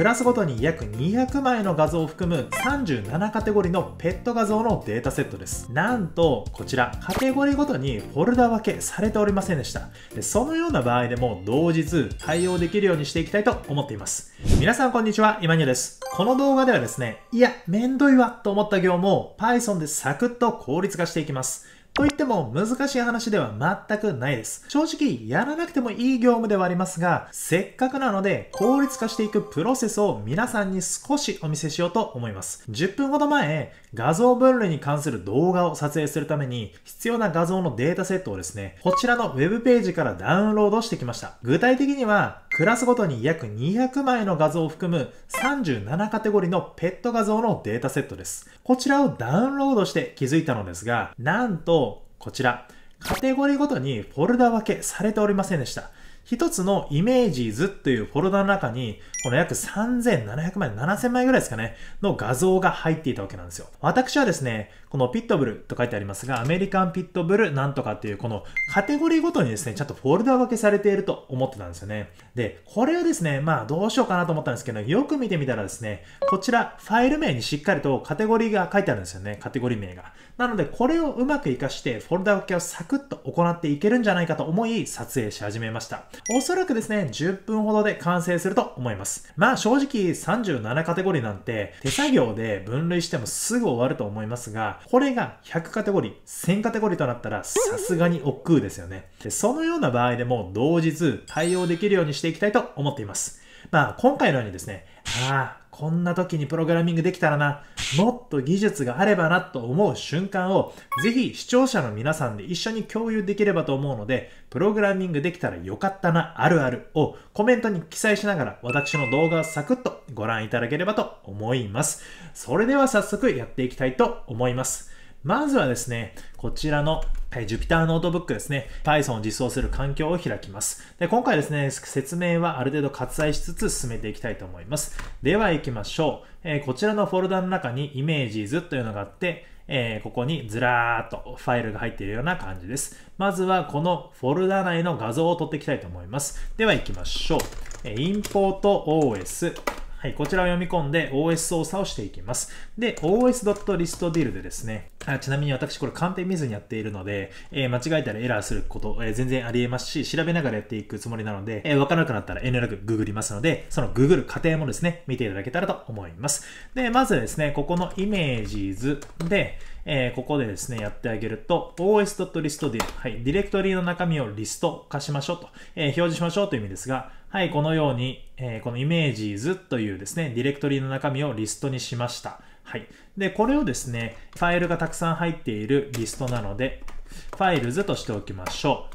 クラスごとに約200枚の画像を含む37カテゴリのペット画像のデータセットです。なんと、こちら、カテゴリごとにフォルダ分けされておりませんでした。でそのような場合でも同日対応できるようにしていきたいと思っています。皆さんこんにちは、今ニです。この動画ではですね、いや、めんどいわと思った業務を Python でサクッと効率化していきます。と言っても難しい話では全くないです。正直やらなくてもいい業務ではありますが、せっかくなので効率化していくプロセスを皆さんに少しお見せしようと思います。10分ほど前、画像分類に関する動画を撮影するために必要な画像のデータセットをですね、こちらの web ページからダウンロードしてきました。具体的には、クラスごとに約200枚の画像を含む37カテゴリーのペット画像のデータセットです。こちらをダウンロードして気づいたのですが、なんと、こちら、カテゴリーごとにフォルダ分けされておりませんでした。一つのイメージ図というフォルダの中に、この約3700枚、7000枚ぐらいですかね、の画像が入っていたわけなんですよ。私はですね、このピットブルと書いてありますが、アメリカンピットブルなんとかっていう、このカテゴリーごとにですね、ちゃんとフォルダ分けされていると思ってたんですよね。で、これをですね、まあどうしようかなと思ったんですけど、よく見てみたらですね、こちらファイル名にしっかりとカテゴリーが書いてあるんですよね、カテゴリー名が。なので、これをうまく活かして、フォルダ分けをサクッと行っていけるんじゃないかと思い、撮影し始めました。おそらくですね、10分ほどで完成すると思います。まあ正直37カテゴリーなんて手作業で分類してもすぐ終わると思いますが、これが100カテゴリー、1000カテゴリーとなったらさすがに億劫ですよね。でそのような場合でも同日対応できるようにしていきたいと思っています。まあ今回のようにですね、ああ、こんな時にプログラミングできたらな、もっと技術があればなと思う瞬間をぜひ視聴者の皆さんで一緒に共有できればと思うのでプログラミングできたらよかったなあるあるをコメントに記載しながら私の動画をサクッとご覧いただければと思いますそれでは早速やっていきたいと思いますまずはですねこちらのえー、Jupyter ノートブックですね、Python を実装する環境を開きます。で、今回ですね、説明はある程度割愛しつつ進めていきたいと思います。では行きましょう。えー、こちらのフォルダの中に Images というのがあって、えー、ここにずらーっとファイルが入っているような感じです。まずはこのフォルダ内の画像を取っていきたいと思います。では行きましょう。えー、import os はい、こちらを読み込んで OS 操作をしていきます。で、os.listDeal でですね、あちなみに私これカンペ見ずにやっているので、えー、間違えたらエラーすること、えー、全然あり得ますし、調べながらやっていくつもりなので、えー、わからなくなったら遠慮なくググりますので、そのググる過程もですね、見ていただけたらと思います。で、まずですね、ここのイメージ図で、えー、ここでですね、やってあげると、o s l i s t d はい、ディレクトリの中身をリスト化しましょうと、えー、表示しましょうという意味ですが、はい、このように、えー、この images というですね、ディレクトリの中身をリストにしました。はい。で、これをですね、ファイルがたくさん入っているリストなので、ファイルズとしておきましょ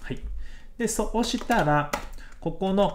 う。はい。で、そうしたら、ここの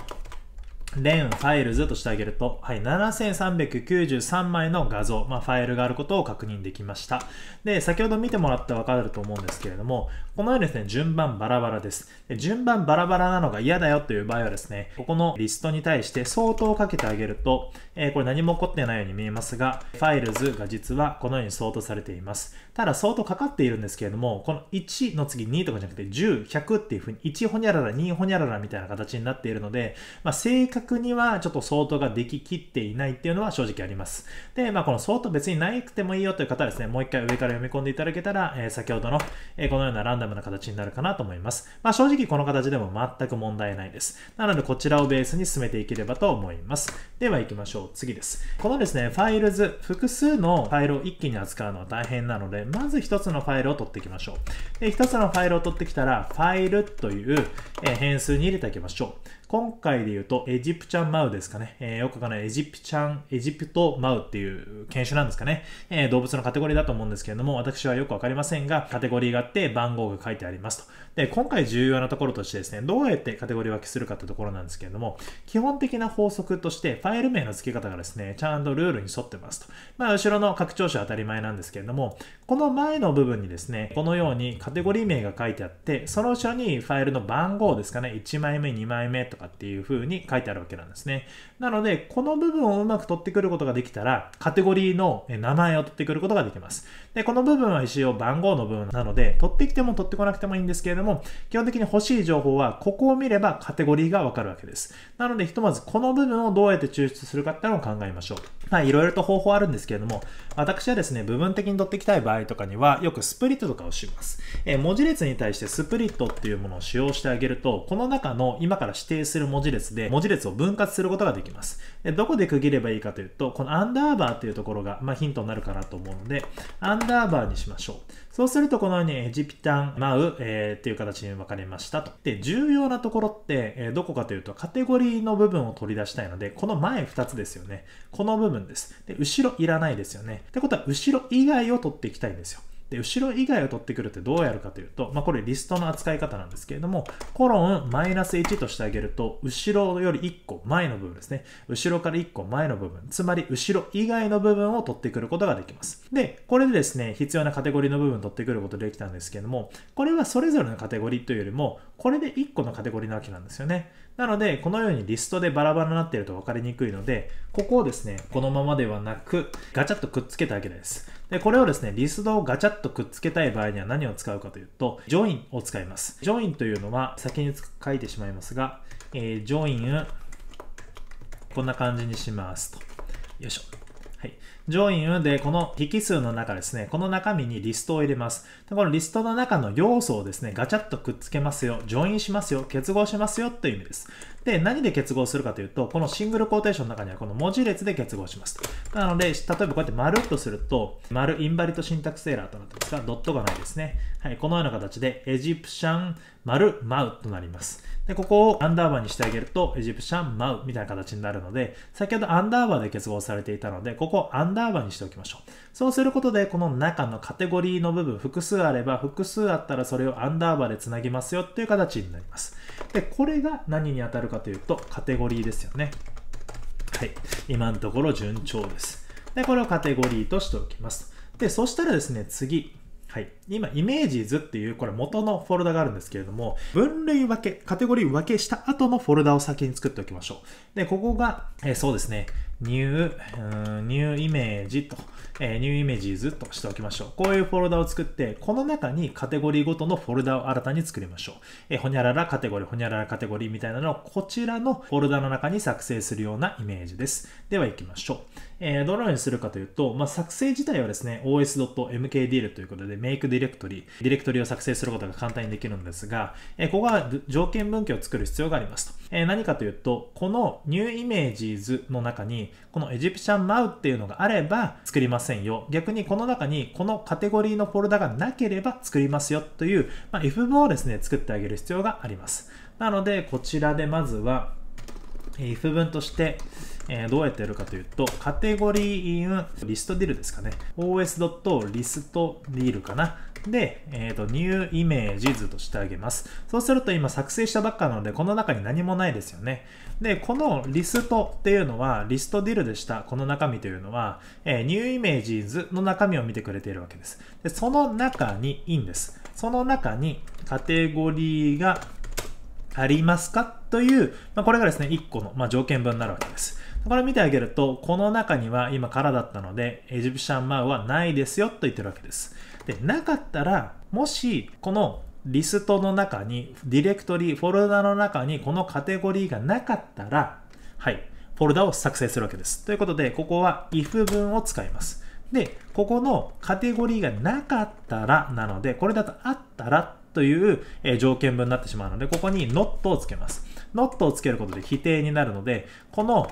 ンファイルズとしてあげると、はい、7393枚の画像、まあ、ファイルがあることを確認できました。で、先ほど見てもらってわかると思うんですけれども、このようにですね、順番バラバラです。で順番バラバラなのが嫌だよという場合はですね、ここのリストに対して相当をかけてあげると、えー、これ何も起こってないように見えますが、ファイルズが実はこのように相当されています。ただ相当かかっているんですけれども、この1の次2とかじゃなくて10、100っていうふうに1ほにゃらら、2ほにゃららみたいな形になっているので、まあ、正確にはちょっと相当ができきっていないっていうのは正直あります。で、まあこの相当別にないくてもいいよという方はですね、もう一回上から読み込んでいただけたら、えー、先ほどの、えー、このようなランダムな形になるかなと思います。まあ、正直この形でも全く問題ないです。なのでこちらをベースに進めていければと思います。では行きましょう。次です。このですね、ファイルズ、複数のファイルを一気に扱うのは大変なので、まず1つのファイルを取っていきましょう。で、1つのファイルを取ってきたら、ファイルという変数に入れていきましょう。今回で言うと、エジプチャンマウですかね。えー、よくわかんない、エジプチャン、エジプトマウっていう犬種なんですかね。えー、動物のカテゴリーだと思うんですけれども、私はよくわかりませんが、カテゴリーがあって番号が書いてありますと。で、今回重要なところとしてですね、どうやってカテゴリー分けするかってところなんですけれども、基本的な法則として、ファイル名の付け方がですね、ちゃんとルールに沿ってますと。まあ、後ろの拡張子は当たり前なんですけれども、この前の部分にですね、このようにカテゴリー名が書いてあって、その後ろにファイルの番号ですかね、1枚目、2枚目とかっていう風に書いてあるわけなんですね。なので、この部分をうまく取ってくることができたら、カテゴリーの名前を取ってくることができます。で、この部分は一応番号の部分なので、取ってきても取ってこなくてもいいんですけれども、基本的に欲しい情報は、ここを見ればカテゴリーがわかるわけです。なので、ひとまずこの部分をどうやって抽出するかっていうのを考えましょう。まあ、いろいろと方法あるんですけれども、私はですね、部分的に取ってきたい場合とかには、よくスプリットとかをします。えー、文字列に対してスプリットっていうものを使用してあげると、この中の今から指定する文字列で、文字列を分割することができます。でどこで区切ればいいかというと、このアンダーバーっていうところが、まあ、ヒントになるかなと思うので、アンンダーバーにしましょう。そうすると、このようにエジプタン、マウ、えー、っていう形に分かれましたと。で、重要なところって、えー、どこかというと、カテゴリーの部分を取り出したいので、この前2つですよね。この部分です。で、後ろいらないですよね。ってことは、後ろ以外を取っていきたいんですよ。で、後ろ以外を取ってくるってどうやるかというと、まあ、これリストの扱い方なんですけれども、コロンマイナス1としてあげると、後ろより1個前の部分ですね。後ろから1個前の部分、つまり後ろ以外の部分を取ってくることができます。で、これでですね、必要なカテゴリーの部分を取ってくることできたんですけれども、これはそれぞれのカテゴリーというよりも、これで1個のカテゴリーなわけなんですよね。なので、このようにリストでバラバラになっていると分かりにくいので、ここをですね、このままではなく、ガチャッとくっつけてあげです。で、これをですね、リストをガチャッとくっつけたい場合には何を使うかというと、ジョインを使います。ジョインというのは先に書いてしまいますが、えー、j o こんな感じにしますと。よいしょ。はい。ジョインで、この引数の中ですね、この中身にリストを入れます。このリストの中の要素をですね、ガチャッとくっつけますよ、ジョインしますよ、結合しますよという意味です。で、何で結合するかというと、このシングルコーテーションの中にはこの文字列で結合します。なので、例えばこうやって丸とすると、丸インバリットシンタクスエラーとなってますが、ドットがないですね。はい、このような形で、エジプシャン丸マウとなります。で、ここをアンダーバーにしてあげると、エジプシャンマウみたいな形になるので、先ほどアンダーバーで結合されていたので、ここをアンダーバーにしておきましょう。そうすることで、この中のカテゴリーの部分、複数あれば、複数あったらそれをアンダーバーでつなぎますよっていう形になります。で、これが何に当たるかというと、カテゴリーですよね。はい。今のところ順調です。で、これをカテゴリーとしておきます。で、そしたらですね、次。はい。今、イメージ図っていう、これ元のフォルダがあるんですけれども、分類分け、カテゴリー分けした後のフォルダを先に作っておきましょう。で、ここが、えー、そうですね。n e ーん、ニューイメージと、えー、ニューイメージ e としておきましょう。こういうフォルダを作って、この中にカテゴリーごとのフォルダを新たに作りましょう。えー、ほにゃららカテゴリー、ほにゃららカテゴリーみたいなのをこちらのフォルダの中に作成するようなイメージです。では行きましょう。えー、どのようにするかというと、まあ、作成自体はですね、os.mkdl ということで、メイクディレクトリ、ディレクトリを作成することが簡単にできるんですが、えー、ここは条件分岐を作る必要がありますと。えー、何かというと、この new images の中に、このエジプシャンマウっていうのがあれば作りませんよ。逆にこの中にこのカテゴリーのフォルダがなければ作りますよという、まあ、if 文をですね、作ってあげる必要があります。なので、こちらでまずは、if 文として、えー、どうやってやるかというと、カテゴリーインリストディルですかね。os.listdeal かな。で、えっ、ー、と、new images としてあげます。そうすると今作成したばっかなので、この中に何もないですよね。で、このリストっていうのは、リストディルでした、この中身というのは、えー、new images の中身を見てくれているわけです。で、その中に in です。その中にカテゴリーがありますかという、まあ、これがですね、1個の、まあ、条件分になるわけです。これ見てあげると、この中には今空だったので、エジプシャンマウはないですよと言ってるわけです。で、なかったら、もし、このリストの中に、ディレクトリ、フォルダの中にこのカテゴリーがなかったら、はい、フォルダを作成するわけです。ということで、ここは if 文を使います。で、ここのカテゴリーがなかったらなので、これだとあったらという条件文になってしまうので、ここに not をつけます。not をつけることで否定になるので、この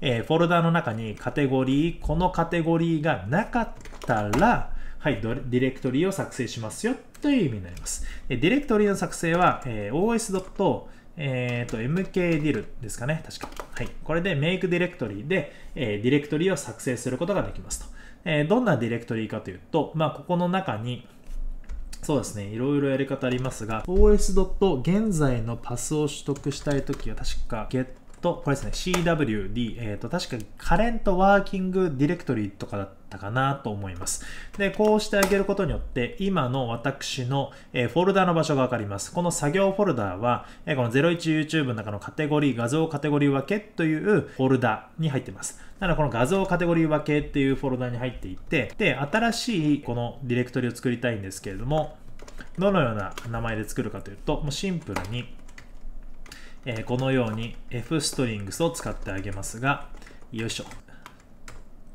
えー、フォルダの中にカテゴリー、このカテゴリーがなかったら、はい、ディレクトリを作成しますよという意味になります。ディレクトリの作成は、えー、os. えーと、mkdir ですかね、確か。はい。これで make directory で、えー、ディレクトリを作成することができますと。えー、どんなディレクトリかというと、まあ、ここの中に、そうですね、いろいろやり方ありますが、os. 現在のパスを取得したいときは、確か get と、これですね、CWD、えっ、ー、と、確かカレントワーキングディレクトリとかだったかなと思います。で、こうしてあげることによって、今の私の、えー、フォルダの場所がわかります。この作業フォルダは、えー、この 01YouTube の中のカテゴリー、画像カテゴリー分けというフォルダに入ってます。なので、この画像カテゴリー分けっていうフォルダに入っていて、で、新しいこのディレクトリを作りたいんですけれども、どのような名前で作るかというと、もうシンプルに、えこのように F ストリングスを使ってあげますが、よいしょ。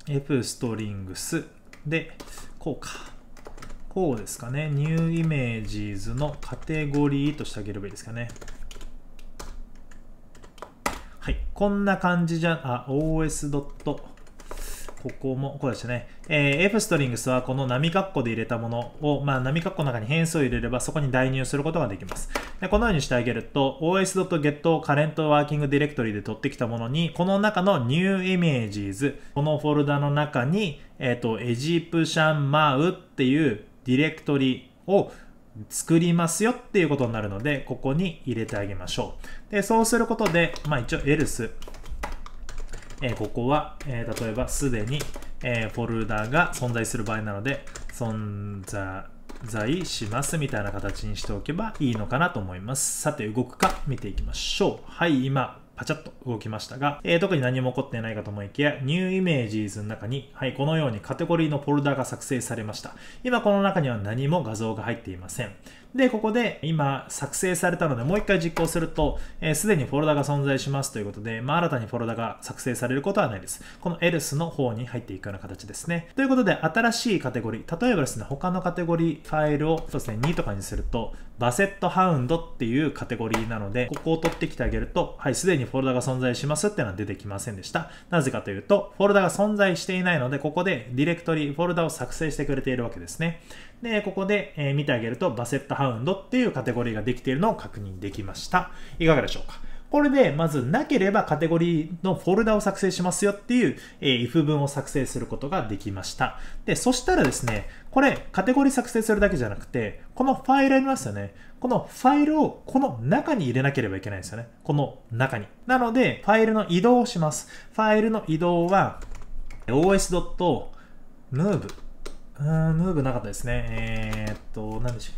F ストリングスで、こうか。こうですかね。New Images のカテゴリーとしてあげればいいですかね。はい。こんな感じじゃ、あ、os. ここも、こうでしたね。えー、F ストリングスはこの波括弧で入れたものを、まあ、波括弧の中に変数を入れればそこに代入することができます。でこのようにしてあげると、o s g e t カレントワーキングディレクトリ i で取ってきたものに、この中の NewImages、このフォルダの中に、えっ、ー、と、エジプシャンマウっていうディレクトリを作りますよっていうことになるので、ここに入れてあげましょう。で、そうすることで、まあ一応 else えここは、え例えばすでに、えフォルダが存在する場合なので、存在しますみたいな形にしておけばいいのかなと思います。さて、動くか見ていきましょう。はい、今、パチャッと動きましたが、えー、特に何も起こってないかと思いきや、New Images の中に、はい、このようにカテゴリーのフォルダが作成されました。今この中には何も画像が入っていません。で、ここで今作成されたので、もう一回実行すると、す、えー、で、にフォルダが存在しますということで、まあ、新たにフォルダが作成されることはないです。この else の方に入っていくような形ですね。ということで、新しいカテゴリー、例えばですね、他のカテゴリー、ファイルをそうですね、2とかにすると、バセットハウンドっていうカテゴリーなので、ここを取ってきてあげると、はい、すでにフォルダが存在しますっていうのは出てきませんでした。なぜかというと、フォルダが存在していないので、ここでディレクトリ、フォルダを作成してくれているわけですね。で、ここで、え見てあげると、バセットハウンドっていうカテゴリーができているのを確認できました。いかがでしょうかこれで、まずなければカテゴリーのフォルダを作成しますよっていう、えー、if 文を作成することができました。で、そしたらですね、これ、カテゴリー作成するだけじゃなくて、このファイルありますよね。このファイルをこの中に入れなければいけないんですよね。この中に。なので、ファイルの移動をします。ファイルの移動は、os.move うん、ムーブなかったですね。えー、っと、なんでしょう。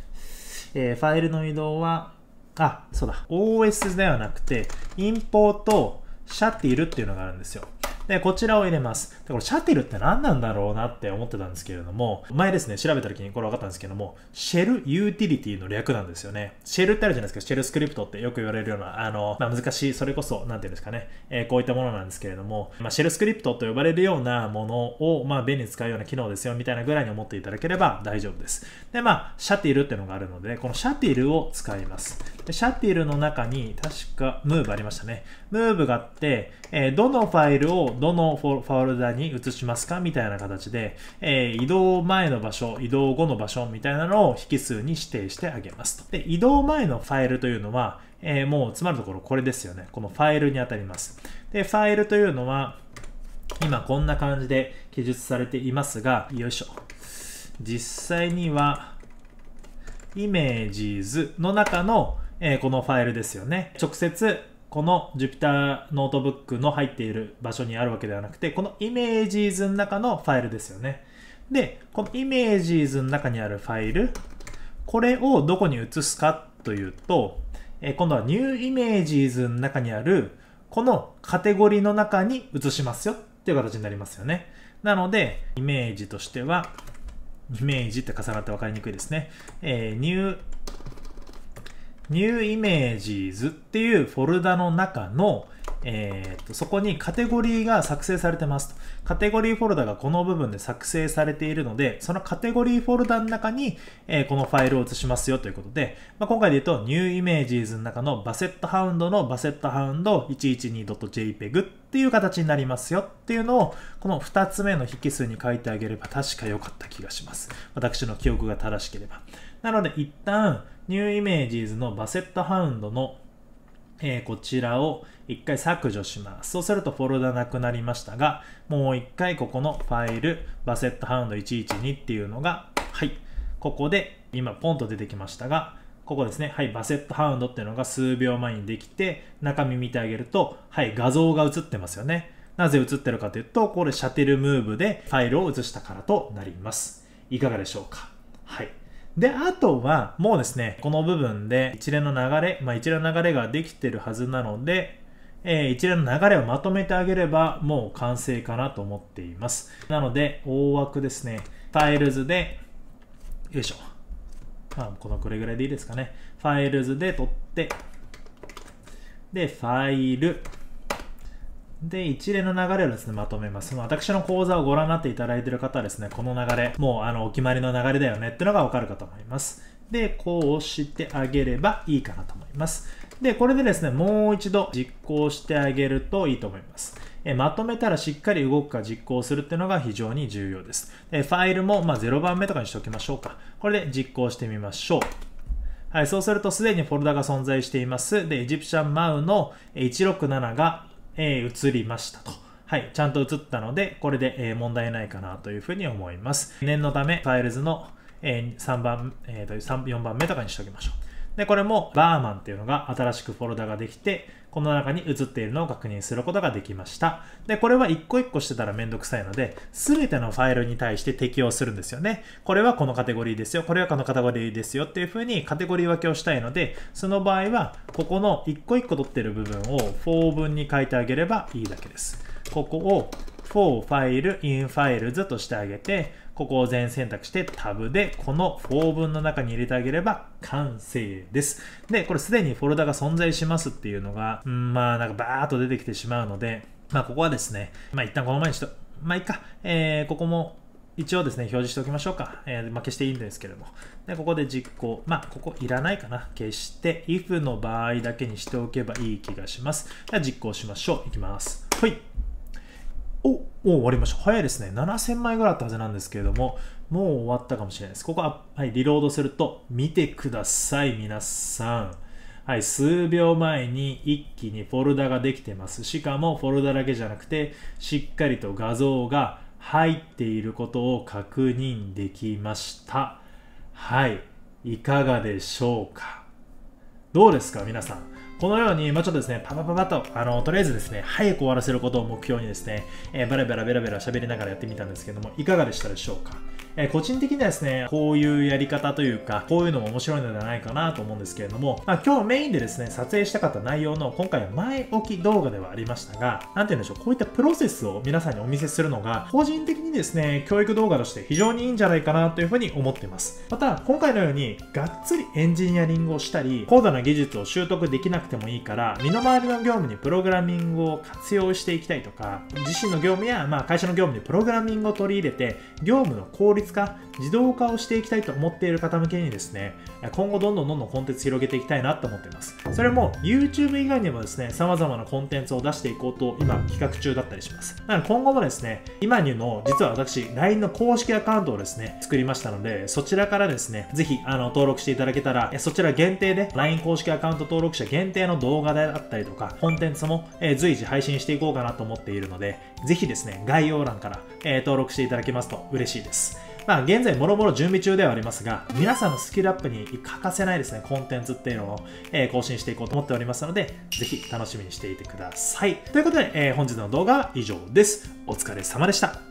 えー、ファイルの移動は、あ、そうだ。OS ではなくて、インポート、シャティルっていうのがあるんですよ。で、こちらを入れます。で、これシャテルって何なんだろうなって思ってたんですけれども、前ですね、調べた時にこれ分かったんですけども、シェルユーティリティの略なんですよね。シェルってあるじゃないですか、シェルスクリプトってよく言われるような、あの、まあ、難しい、それこそ、なんていうんですかね、えー、こういったものなんですけれども、まあ、シェルスクリプトと呼ばれるようなものを、まあ、便利に使うような機能ですよ、みたいなぐらいに思っていただければ大丈夫です。で、まあ、シャティルってのがあるので、このシャティルを使います。でシャティルの中に確かムーブありましたね。ムーブがあって、えー、どのファイルをどのフォルダに移しますかみたいな形で、えー、移動前の場所、移動後の場所みたいなのを引数に指定してあげますと。で、移動前のファイルというのは、えー、もうつまるところこれですよね。このファイルに当たります。で、ファイルというのは、今こんな感じで記述されていますが、よいしょ。実際には、イメージズの中のえー、このファイルですよね。直接この Jupyter ノートブックの入っている場所にあるわけではなくて、この Images の中のファイルですよね。で、この Images の中にあるファイル、これをどこに移すかというと、えー、今度は New Images の中にあるこのカテゴリーの中に移しますよっていう形になりますよね。なので、イメージとしては、イメージって重なって分かりにくいですね。えー、New ニューイメージズっていうフォルダの中の、えー、とそこにカテゴリーが作成されてますと。カテゴリーフォルダがこの部分で作成されているので、そのカテゴリーフォルダの中に、えー、このファイルを移しますよということで、まあ、今回で言うとニューイメージズの中のバセットハウンドのバセットハウンド 112.jpeg っていう形になりますよっていうのを、この2つ目の引数に書いてあげれば確か良かった気がします。私の記憶が正しければ。なので一旦、ニューイメージーズのバセットハウンドの、えー、こちらを一回削除します。そうするとフォルダなくなりましたが、もう一回ここのファイル、バセットハウンド112っていうのが、はい、ここで今ポンと出てきましたが、ここですね、はい、バセットハウンドっていうのが数秒前にできて、中身見てあげると、はい、画像が映ってますよね。なぜ映ってるかというと、これシャテルムーブでファイルを映したからとなります。いかがでしょうかはい。で、あとは、もうですね、この部分で一連の流れ、まあ一連の流れができてるはずなので、えー、一連の流れをまとめてあげれば、もう完成かなと思っています。なので、大枠ですね、ファイルズで、よいしょ。まあ、このくれぐらいでいいですかね。ファイルズで取って、で、ファイル、で、一連の流れをですね、まとめます。私の講座をご覧になっていただいている方はですね、この流れ、もうあの、お決まりの流れだよねってのがわかるかと思います。で、こうしてあげればいいかなと思います。で、これでですね、もう一度実行してあげるといいと思います。えまとめたらしっかり動くか実行するっていうのが非常に重要です。え、ファイルも、ま0番目とかにしておきましょうか。これで実行してみましょう。はい、そうするとすでにフォルダが存在しています。で、エジプシャンマウの167がえー、移りましたと。はい、ちゃんと映ったので、これで、え問題ないかなというふうに思います。念のため、ファイルズの、え3番、えー、3、4番目とかにしておきましょう。で、これもバーマンっていうのが新しくフォルダができて、この中に映っているのを確認することができました。で、これは一個一個してたらめんどくさいので、すべてのファイルに対して適用するんですよね。これはこのカテゴリーですよ、これはこのカテゴリーですよっていうふうにカテゴリー分けをしたいので、その場合は、ここの一個一個取ってる部分を4分文に書いてあげればいいだけです。ここを for ファイル in ファイルズとしてあげて、ここを全選択してタブで、このフォー文の中に入れてあげれば完成です。で、これすでにフォルダが存在しますっていうのが、うん、まあなんかバーっと出てきてしまうので、まあここはですね、まあ一旦この前にしと、まあいいか、えー、ここも一応ですね、表示しておきましょうか。えー、まあ、消していいんですけれども。で、ここで実行。まあ、ここいらないかな。消して、if の場合だけにしておけばいい気がします。ゃあ、実行しましょう。いきます。はい。おお終わりました。早いですね。7000枚ぐらいあったはずなんですけれども、もう終わったかもしれないです。ここは、はい、リロードすると、見てください、皆さん。はい、数秒前に一気にフォルダができてます。しかもフォルダだけじゃなくて、しっかりと画像が入っていることを確認できました。はい、いかがでしょうかどうですか皆さん。このように、まあ、ちょっとですね、パパパパと、あの、とりあえずですね、早く終わらせることを目標にですね、えー、バラバラベラベラ喋りながらやってみたんですけども、いかがでしたでしょうかえ個人的にはですね、こういうやり方というか、こういうのも面白いのではないかなと思うんですけれども、まあ、今日メインでですね、撮影したかった内容の今回は前置き動画ではありましたが、なんて言うんでしょう、こういったプロセスを皆さんにお見せするのが、個人的にですね、教育動画として非常にいいんじゃないかなというふうに思ってます。また、今回のように、がっつりエンジニアリングをしたり、高度な技術を習得できなくてもいいから、身の回りの業務にプログラミングを活用していきたいとか、自身の業務や、まあ、会社の業務にプログラミングを取り入れて、業務の効率化、自動化をしていきたいと思っている方向けにですね、今後どんどんどんどんコンテンツ広げていきたいなと思っています。それも YouTube 以外にもですね、様々なコンテンツを出していこうと今企画中だったりします。なので今後もですね、今にの実は私 LINE の公式アカウントをですね、作りましたので、そちらからですね、ぜひあの登録していただけたら、そちら限定で LINE 公式アカウント登録者限定の動画であったりとか、コンテンツも随時配信していこうかなと思っているので、ぜひですね、概要欄から登録していただけますと嬉しいです。まあ、現在もろもろ準備中ではありますが、皆さんのスキルアップに欠かせないですね、コンテンツっていうのを、えー、更新していこうと思っておりますので、ぜひ楽しみにしていてください。ということで、えー、本日の動画は以上です。お疲れ様でした。